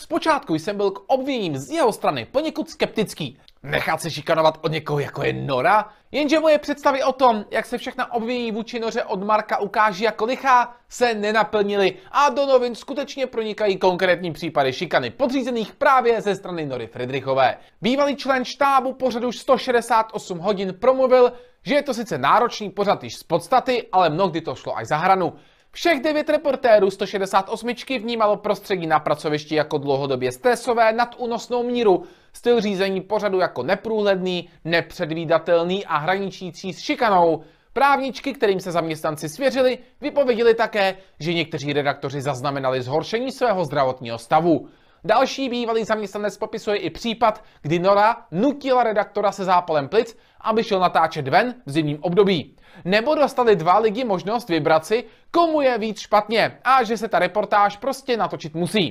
Zpočátku jsem byl k obviněním z jeho strany poněkud skeptický. Nechat se šikanovat od někoho jako je Nora? Jenže moje představy o tom, jak se všechna obvinění vůči Noře od Marka ukáží jako lichá, se nenaplnily a do novin skutečně pronikají konkrétní případy šikany podřízených právě ze strany Nory Fredrichové. Bývalý člen štábu pořadu 168 hodin promluvil, že je to sice náročný pořad již z podstaty, ale mnohdy to šlo až za hranu. Všech devět reportérů 168 vnímalo prostředí na pracovišti jako dlouhodobě stresové nad únosnou míru, styl řízení pořadu jako neprůhledný, nepředvídatelný a hraničící s šikanou. Právničky, kterým se zaměstnanci svěřili, vypověděli také, že někteří redaktoři zaznamenali zhoršení svého zdravotního stavu. Další bývalý zaměstnanec popisuje i případ, kdy Nora nutila redaktora se zápalem plic, aby šel natáčet ven v zimním období. Nebo dostali dva lidi možnost vybrat si, komu je víc špatně a že se ta reportáž prostě natočit musí.